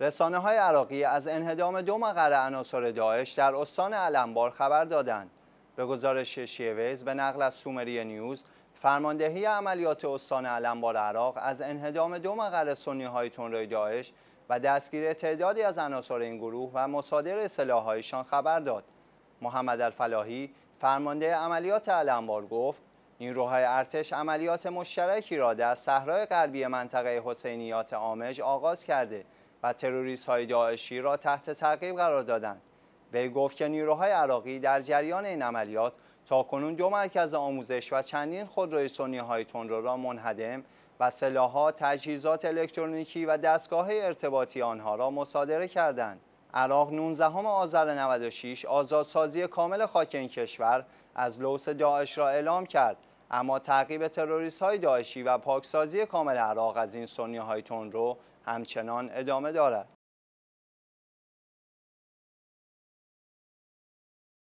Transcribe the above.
رسانه های عراقی از انهدام دو مقر عناصر داعش در استان علمبار خبر دادند. به گزارش شیویز به نقل از سومری نیوز فرماندهی عملیات استان علمبار عراق از انهدام دو مقر سنی های تنرای داعش و دستگیر تعدادی از عناصر این گروه و مصادر سلاحهایشان خبر داد. محمد الفلاحی فرمانده عملیات علمبار گفت نیروهای ارتش عملیات مشترکی را در صحرای غربی منطقه حسینیات آمج آغاز کرده و تروریست های داعشی را تحت تعقیب قرار دادند وی گفت که نیروهای عراقی در جریان این عملیات تا کنون دو مرکز آموزش و چندین خودروی سنی های تندرو را منهدم و سلاحها تجهیزات الکترونیکی و دستگاه ارتباطی آنها را مصادره کردند عراق 19 آذر 96 آزادسازی کامل خاک این کشور از لوس داعش را اعلام کرد اما تعقیب تروریست های داعشی و پاکسازی کامل عراق از این سنی های تون رو همچنان ادامه دارد.